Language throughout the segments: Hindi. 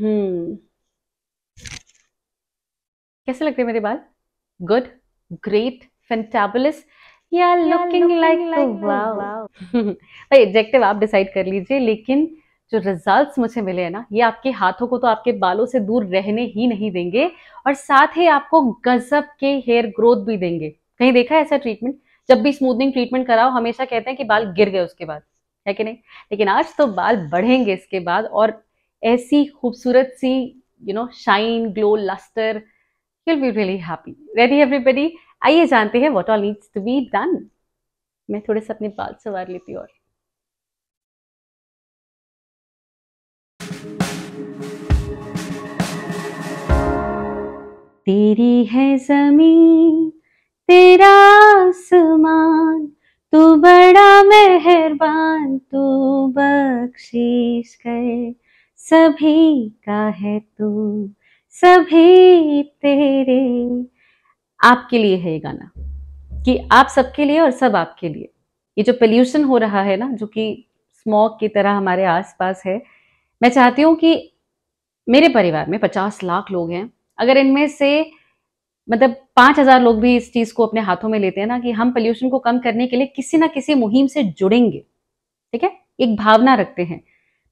हम्म कैसे लग रहे मेरे बाल गुड ग्रेट फेंटाबुलस या लुकिंग लाइक भाई एडजेक्टिव आप डिसाइड कर लीजिए लेकिन जो रिजल्ट्स मुझे मिले हैं ना ये आपके हाथों को तो आपके बालों से दूर रहने ही नहीं देंगे और साथ ही आपको गजब के हेयर ग्रोथ भी देंगे कहीं देखा है ऐसा ट्रीटमेंट जब भी स्मूथनिंग ट्रीटमेंट कराओ हमेशा कहते हैं कि बाल गिर गए उसके बाद है कि नहीं लेकिन आज तो बाल बढ़ेंगे इसके बाद और ऐसी खूबसूरत सी you know shine glow lustre you'll be really happy ready everybody आइए जानते हैं what all needs to be done मैं थोड़े से अपने बाल सवार लेती और तेरी है जमीन तेरा आसमान तू बड़ा मेहरबान तू बख्शीश कर सभी का है तू सभी तेरे आपके लिए है ये गाना कि आप सबके लिए और सब आपके लिए ये जो पोल्यूशन हो रहा है ना जो कि स्मॉग की तरह हमारे आसपास है मैं चाहती हूँ कि मेरे परिवार में पचास लाख लोग हैं अगर इनमें से मतलब पांच हज़ार लोग भी इस चीज़ को अपने हाथों में लेते हैं ना कि हम पोल्यूशन को कम करने के लिए किसी ना किसी मुहिम से जुड़ेंगे ठीक है एक भावना रखते हैं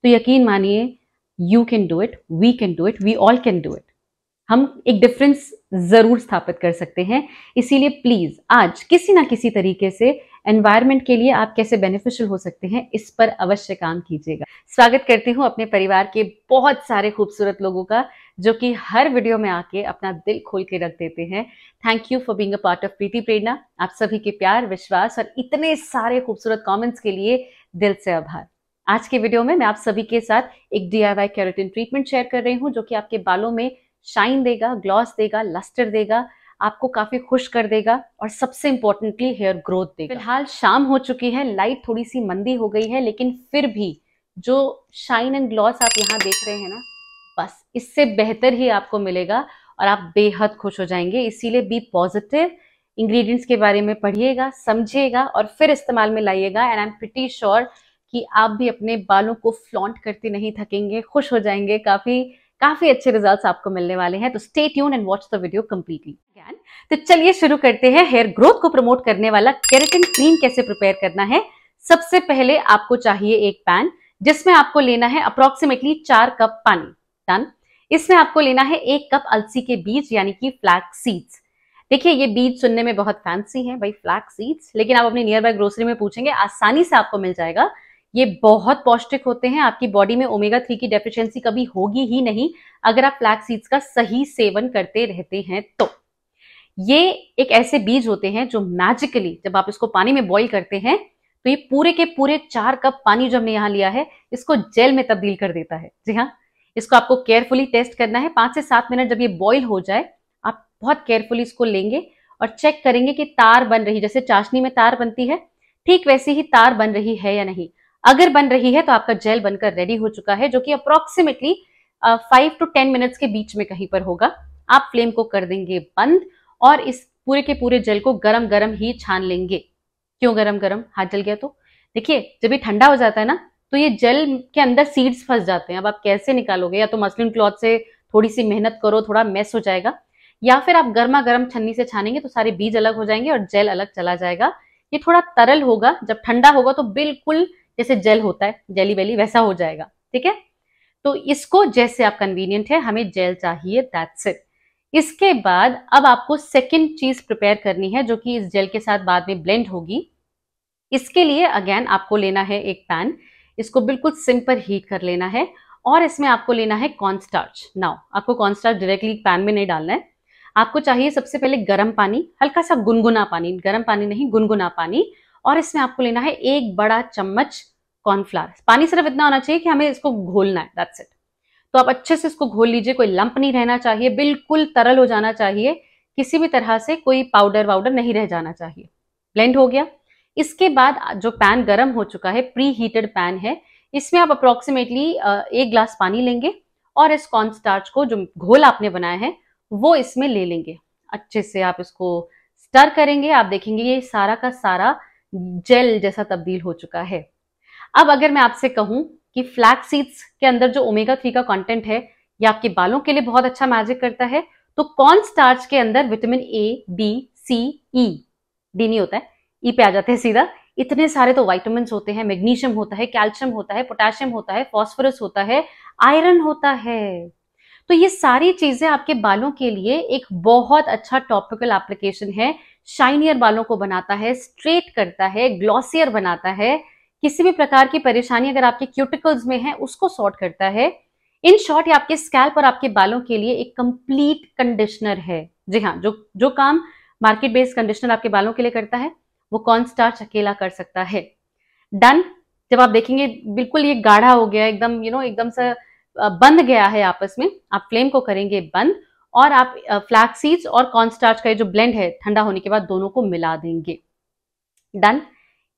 तो यकीन मानिए you can do it we can do it we all can do it हम एक डिफरेंस ज़रूर स्थापित कर सकते हैं इसीलिए प्लीज़ आज किसी ना किसी तरीके से एनवायरमेंट के लिए आप कैसे बेनिफिशियल हो सकते हैं इस पर अवश्य काम कीजिएगा स्वागत करती हूँ अपने परिवार के बहुत सारे खूबसूरत लोगों का जो कि हर वीडियो में आके अपना दिल खोल के रख देते हैं thank you for being a part of Preeti Prerna आप सभी के प्यार विश्वास और इतने सारे खूबसूरत कॉमेंट्स के लिए दिल से आभार आज के वीडियो में मैं आप सभी के साथ एक D I keratin treatment share कर रही हूँ जो कि आपके बालों में शाइन देगा ग्लॉस देगा लस्टर देगा आपको काफी खुश कर देगा और सबसे इंपॉर्टेंटली हेयर ग्रोथ देगा फिलहाल शाम हो चुकी है लाइट थोड़ी सी मंदी हो गई है लेकिन फिर भी जो शाइन एंड ग्लॉस आप यहाँ देख रहे हैं ना बस इससे बेहतर ही आपको मिलेगा और आप बेहद खुश हो जाएंगे इसीलिए बी पॉजिटिव इंग्रेडिएंट्स के बारे में पढ़िएगा समझिएगा और फिर इस्तेमाल में लाइएगा and I am pretty sure कि आप भी अपने बालों को फ्लॉन्ट करते नहीं थकेंगे खुश हो जाएंगे काफ़ी काफ़ी अच्छे रिजल्ट्स आपको मिलने वाले हैं तो stay tune and watch the video completely तो चलिए शुरू करते हैं हेयर ग्रोथ को प्रमोट करने वाला केरेटिन क्रीम कैसे प्रिपेयर करना है सबसे पहले आपको चाहिए एक पैन जिसमें आपको लेना है अप्रोक्सीमेटली चार कप पानी डन इसमें आपको लेना है एक कप अलसी के बीज यानी कि फ्लैक्स सीड्स देखिए ये बीज सुनने में बहुत फैंसी है भाई फ्लैक्स सीड्स लेकिन आप अपने नियर बाय ग्रोसरी में पूछेंगे आसानी से आपको मिल जाएगा ये बहुत पौष्टिक होते हैं आपकी बॉडी में ओमेगा थ्री की डेफिशिएंसी कभी होगी ही नहीं अगर आप फ्लैक्स सीड्स का सही सेवन करते रहते हैं तो ये एक ऐसे बीज होते हैं जो मैजिकली जब आप इसको पानी में बॉईल करते हैं तो ये पूरे के पूरे चार कप पानी जो हमने यहाँ लिया है इसको जेल में तब्दील कर देता है जी हाँ इसको आपको केयरफुली टेस्ट करना है पांच से सात मिनट जब ये बॉइल हो जाए आप बहुत केयरफुली इसको लेंगे और चेक करेंगे कि तार बन रही जैसे चाशनी में तार बनती है ठीक वैसे ही तार बन रही है या नहीं अगर बन रही है तो आपका जेल बनकर रेडी हो चुका है जो कि approximately five to ten minutes के बीच में कहीं पर होगा आप फ्लेम को कर देंगे बंद और इस पूरे के पूरे जेल को गरम गरम ही छान लेंगे क्यों गरम गरम हाथ जल गया तो देखिए जब ये ठंडा हो जाता है ना तो ये जेल के अंदर सीड्स फंस जाते हैं अब आप कैसे निकालोगे या तो मसलिन क्लॉथ से थोड़ी सी मेहनत करो थोड़ा मेस हो जाएगा या फिर आप गर्मा गर्म छन्नी से छानेंगे तो सारे बीज अलग हो जाएंगे और जेल अलग चला जाएगा ये थोड़ा तरल होगा जब ठंडा होगा तो बिल्कुल जैसे जेल होता है जेली वेली वैसा हो जाएगा ठीक है तो इसको जैसे आप कन्वीनियंट है हमें जेल चाहिए दैट्स इट इसके बाद अब आपको सेकेंड चीज प्रिपेयर करनी है जो कि इस जेल के साथ बाद में ब्लेंड होगी इसके लिए अगेन आपको लेना है एक पैन इसको बिल्कुल सिम पर हीट कर लेना है और इसमें आपको लेना है कॉर्नस्टार्च नाउ आपको कॉर्नस्टार्च डायरेक्टली पैन में नहीं डालना है आपको चाहिए सबसे पहले गर्म पानी हल्का सा गुनगुना पानी गर्म पानी नहीं गुनगुना पानी और इसमें आपको लेना है एक बड़ा चम्मच कॉर्नफ्लावर पानी सिर्फ इतना होना चाहिए कि हमें इसको घोलना है दैट्स इट तो आप अच्छे से इसको घोल लीजिए कोई लंप नहीं रहना चाहिए बिल्कुल तरल हो जाना चाहिए किसी भी तरह से कोई पाउडर वाउडर नहीं रह जाना चाहिए ब्लेंड हो गया इसके बाद जो पैन गर्म हो चुका है प्री हीटेड पैन है इसमें आप अप्रोक्सीमेटली एक ग्लास पानी लेंगे और इस कॉर्न स्टार्च को जो घोल आपने बनाया है वो इसमें ले लेंगे अच्छे से आप इसको स्टर करेंगे आप देखेंगे ये सारा का सारा जेल जैसा तब्दील हो चुका है अब अगर मैं आपसे कहूं कि फ्लैक सीड्स के अंदर जो ओमेगा थ्री का कंटेंट है ये आपके बालों के लिए बहुत अच्छा मैजिक करता है तो कौन स्टार्च के अंदर vitamin A B C E D नहीं होता है ई e पे आ जाते हैं सीधा इतने सारे तो वाइटमिन होते हैं मैग्नीशियम होता है कैल्शियम होता है पोटेशियम होता है फॉस्फोरस होता है आयरन होता है तो ये सारी चीजें आपके बालों के लिए एक बहुत अच्छा टॉपिकल एप्लीकेशन है शाइनियर बालों को बनाता है स्ट्रेट करता है ग्लॉसियर बनाता है किसी भी प्रकार की परेशानी अगर आपके क्यूटिकल्स में है उसको सॉर्ट करता है इन शॉर्ट ये आपके स्कैल्प और आपके बालों के लिए एक कंप्लीट कंडीशनर है जी हाँ जो जो काम मार्केट बेस्ड कंडीशनर आपके बालों के लिए करता है वो कौन स्टार्च अकेला कर सकता है डन जब आप देखेंगे बिल्कुल ये गाढ़ा हो गया एकदम यू नो एकदम से बंद गया है आपस में आप फ्लेम को करेंगे बंद और आप फ्लैक्स सीड्स और कॉर्नस्टार्च स्टार्च का ये जो ब्लेंड है ठंडा होने के बाद दोनों को मिला देंगे डन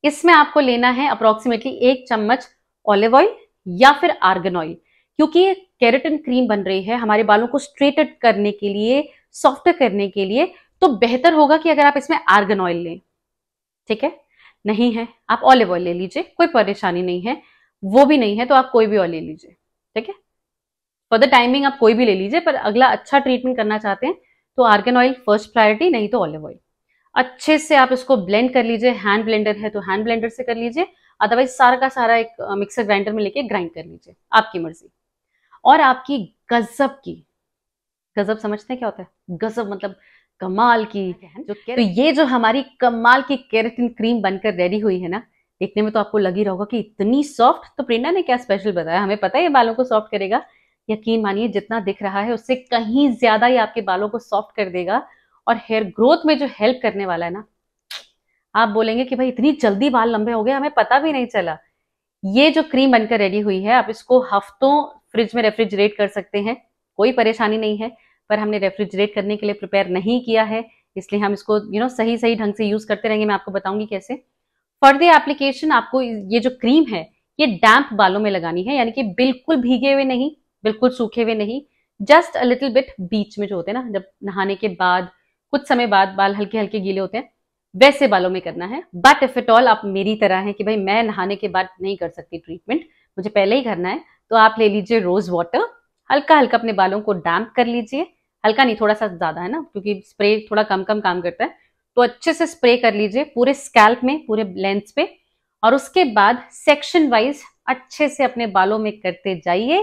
इसमें आपको लेना है अप्रोक्सीमेटली एक चम्मच ऑलिव ऑयल या फिर आर्गन ऑयल क्योंकि ये कैरेटिन क्रीम बन रही है हमारे बालों को स्ट्रेटेड करने के लिए सॉफ्ट करने के लिए तो बेहतर होगा कि अगर आप इसमें आर्गन ऑयल लें ठीक है नहीं है आप ऑलिव ऑयल ले लीजिए कोई परेशानी नहीं है वो भी नहीं है तो आप कोई भी ऑयल ले लीजिए ठीक है द टाइमिंग आप कोई भी ले लीजिए पर अगला अच्छा ट्रीटमेंट करना चाहते हैं तो आर्गन ऑयल फर्स्ट प्रायोरिटी नहीं तो ऑलिव ऑयल अच्छे से आप इसको ब्लेंड कर लीजिए हैंड ब्लेंडर है तो हैंड ब्लेंडर से कर लीजिए अदरवाइज सारा का सारा एक मिक्सर ग्राइंडर में लेके ग्राइंड कर लीजिए आपकी मर्जी और आपकी गजब की गजब समझते हैं क्या होता है गजब मतलब कमाल की जो तो ये जो हमारी कमाल की केरेटिन क्रीम बनकर रेडी हुई है ना देखने में तो आपको लग ही रहा होगा कि इतनी सॉफ्ट तो प्रेरणा ने क्या स्पेशल बताया हमें पता है ये बालों को सॉफ्ट करेगा यकीन मानिए जितना दिख रहा है उससे कहीं ज्यादा ही आपके बालों को सॉफ्ट कर देगा और हेयर ग्रोथ में जो हेल्प करने वाला है ना आप बोलेंगे कि भाई इतनी जल्दी बाल लंबे हो गए हमें पता भी नहीं चला ये जो क्रीम बनकर रेडी हुई है आप इसको हफ्तों फ्रिज में रेफ्रिजरेट कर सकते हैं कोई परेशानी नहीं है पर हमने रेफ्रिजरेट करने के लिए प्रिपेयर नहीं किया है इसलिए हम इसको यू you नो know, सही सही ढंग से यूज करते रहेंगे मैं आपको बताऊंगी कैसे फर्दर एप्लीकेशन आपको ये जो क्रीम है ये डैम्प बालों में लगानी है यानी कि बिल्कुल भीगे हुए नहीं बिल्कुल सूखे हुए नहीं जस्ट अ लिटिल बिट बीच में जो होते हैं ना जब नहाने के बाद कुछ समय बाद बाल हल्के हल्के गीले होते हैं वैसे बालों में करना है बट इफ इट ऑल आप मेरी तरह है कि भाई मैं नहाने के बाद नहीं कर सकती ट्रीटमेंट मुझे पहले ही करना है तो आप ले लीजिए रोज वाटर हल्का हल्का अपने बालों को डैम्प कर लीजिए हल्का नहीं थोड़ा सा ज्यादा है ना क्योंकि स्प्रे थोड़ा कम कम काम करता है तो अच्छे से स्प्रे कर लीजिए पूरे स्कैल्प में पूरे लेंथ पे और उसके बाद सेक्शन वाइज अच्छे से अपने बालों में करते जाइए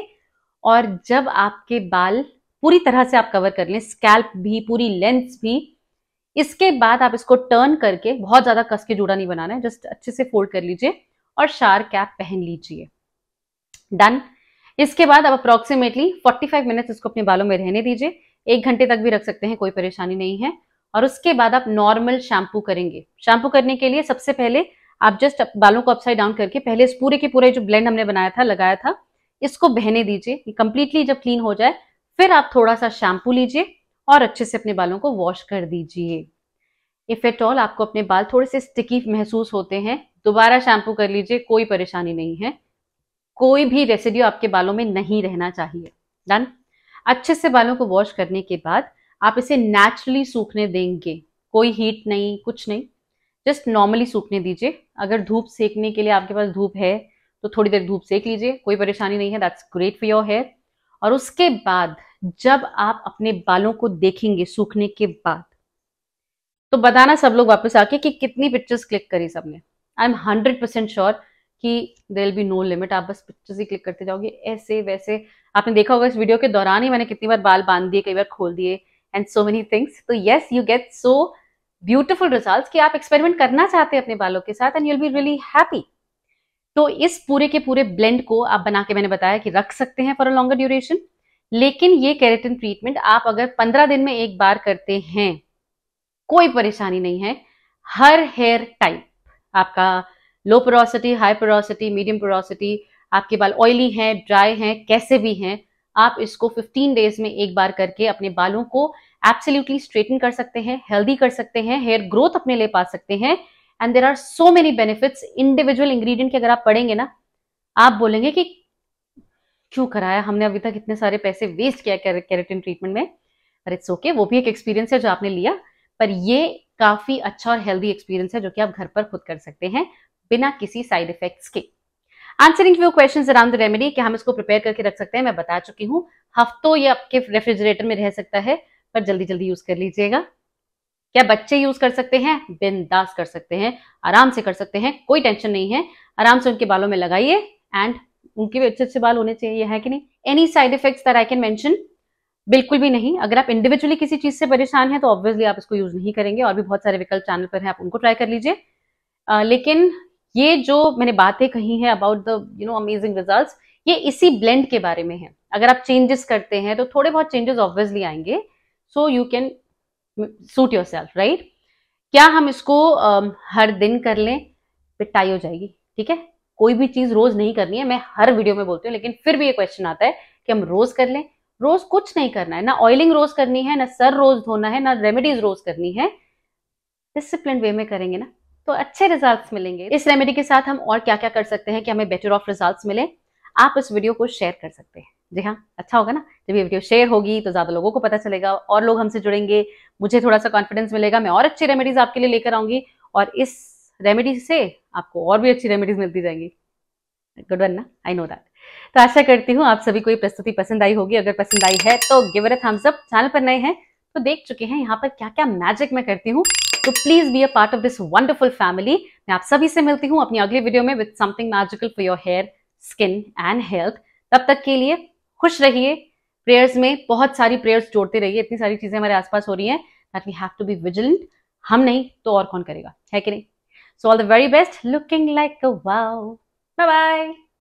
और जब आपके बाल पूरी तरह से आप कवर कर लें स्कैल्प भी पूरी लेंथ भी इसके बाद आप इसको टर्न करके बहुत ज़्यादा कस के जूड़ा नहीं बनाना है जस्ट अच्छे से फोल्ड कर लीजिए और शार कैप पहन लीजिए डन इसके बाद आप अप्रॉक्सीमेटली 45 मिनट्स इसको अपने बालों में रहने दीजिए एक घंटे तक भी रख सकते हैं कोई परेशानी नहीं है और उसके बाद आप नॉर्मल शैम्पू करेंगे शैम्पू करने के लिए सबसे पहले आप जस्ट बालों को अपसाइड डाउन करके पहले इस पूरे के पूरे जो ब्लेंड हमने बनाया था लगाया था इसको बहने दीजिए कंप्लीटली जब क्लीन हो जाए फिर आप थोड़ा सा शैम्पू लीजिए और अच्छे से अपने बालों को वॉश कर दीजिए इफ एट ऑल आपको अपने बाल थोड़े से स्टिकी महसूस होते हैं दोबारा शैम्पू कर लीजिए कोई परेशानी नहीं है कोई भी रेसिड्यू आपके बालों में नहीं रहना चाहिए डन अच्छे से बालों को वॉश करने के बाद आप इसे नेचुरली सूखने देंगे कोई हीट नहीं कुछ नहीं जस्ट नॉर्मली सूखने दीजिए अगर धूप सेकने के लिए आपके पास धूप है तो थोड़ी देर धूप सेक लीजिए कोई परेशानी नहीं है that's great for your hair और उसके बाद जब आप अपने बालों को देखेंगे सूखने के बाद तो बताना सब लोग वापस आके कि कितनी पिक्चर्स क्लिक करी सबने I am hundred percent sure कि there will be no limit आप बस पिक्चर्स ही क्लिक करते जाओगे ऐसे वैसे आपने देखा होगा इस वीडियो के दौरान ही मैंने कितनी बार बाल बांध दिए कई बार खोल दिए एंड सो मेनी थिंग्स तो yes you get so beautiful result कि आप एक्सपेरिमेंट करना चाहते हैं अपने बालों के साथ and you'll be really happy तो इस पूरे के पूरे ब्लेंड को आप बना के मैंने बताया कि रख सकते हैं फॉर अ लॉन्गर ड्यूरेशन लेकिन ये कैरेटिन ट्रीटमेंट आप अगर पंद्रह दिन में एक बार करते हैं कोई परेशानी नहीं है हर हेयर टाइप आपका low porosity high porosity medium porosity आपके बाल ऑयली हैं ड्राई हैं कैसे भी हैं आप इसको 15 डेज में एक बार करके अपने बालों को एब्सोल्युटली स्ट्रेटन कर सकते हैं हेल्दी कर सकते हैं हेयर ग्रोथ अपने लिए पा सकते हैं and there are so many benefits individual ingredient के अगर आप पढ़ेंगे ना आप बोलेंगे कि क्यों कराया हमने अभी तक इतने सारे पैसे वेस्ट किया कैरेटिन ट्रीटमेंट में और इट्स ओके वो भी एक एक्सपीरियंस है जो आपने लिया पर ये काफी अच्छा और हेल्दी एक्सपीरियंस है जो कि आप घर पर खुद कर सकते हैं बिना किसी साइड इफेक्ट्स के answering few question around the remedy कि हम इसको प्रिपेयर करके रख सकते हैं मैं बता चुकी हूँ हफ्तों ये आपके रेफ्रिजरेटर में रह सकता है पर जल्दी जल्दी यूज कर लीजिएगा क्या बच्चे यूज कर सकते हैं बिंदास कर सकते हैं आराम से कर सकते हैं कोई टेंशन नहीं है आराम से उनके बालों में लगाइए एंड उनके भी अच्छे अच्छे बाल होने चाहिए है कि नहीं any side effects that I can mention बिल्कुल भी नहीं अगर आप इंडिविजुअली किसी चीज से परेशान हैं तो ऑब्वियसली आप इसको यूज नहीं करेंगे और भी बहुत सारे विकल्प चैनल पर हैं आप उनको ट्राई कर लीजिए लेकिन ये जो मैंने बातें कही है about the you know amazing result ये इसी ब्लेंड के बारे में है अगर आप चेंजेस करते हैं तो थोड़े बहुत चेंजेस ऑब्वियसली आएंगे so you can suit yourself right क्या हम इसको uh, हर दिन कर लें पिटाई हो जाएगी ठीक है कोई भी चीज रोज नहीं करनी है मैं हर वीडियो में बोलती हूँ लेकिन फिर भी ये क्वेश्चन आता है कि हम रोज कर लें रोज कुछ नहीं करना है ना ऑयलिंग रोज करनी है ना सर रोज धोना है ना रेमेडीज रोज करनी है डिसिप्लिन वे में करेंगे ना तो अच्छे रिजल्ट्स मिलेंगे इस रेमेडी के साथ हम और क्या क्या कर सकते हैं कि हमें बेटर ऑफ रिजल्ट्स मिले आप इस वीडियो को शेयर कर सकते हैं जी हाँ अच्छा होगा ना जब ये वीडियो शेयर होगी तो ज़्यादा लोगों को पता चलेगा और लोग हमसे जुड़ेंगे मुझे थोड़ा सा कॉन्फिडेंस मिलेगा मैं और अच्छी रेमेडीज़ आपके लिए लेकर आऊंगी और इस रेमेडी से आपको और भी अच्छी रेमेडीज़ मिलती जाएंगी गुड वन ना आई नो दैट तो आशा करती हूँ आप सभी को ये प्रस्तुति पसंद आई होगी अगर पसंद आई है तो गिवर थम्स अप चैनल पर नए हैं तो देख चुके हैं यहाँ पर क्या क्या मैजिक मैं करती हूँ तो please be a part of this wonderful family मैं आप सभी से मिलती हूँ अपनी अगली वीडियो में with something magical for your hair skin and health तब तक के लिए खुश रहिए प्रेयर्स में बहुत सारी प्रेयर्स जोड़ते रहिए इतनी सारी चीजें हमारे आसपास हो रही हैं that we have to be vigilant हम नहीं तो और कौन करेगा है कि नहीं so all the very best looking like wow bye bye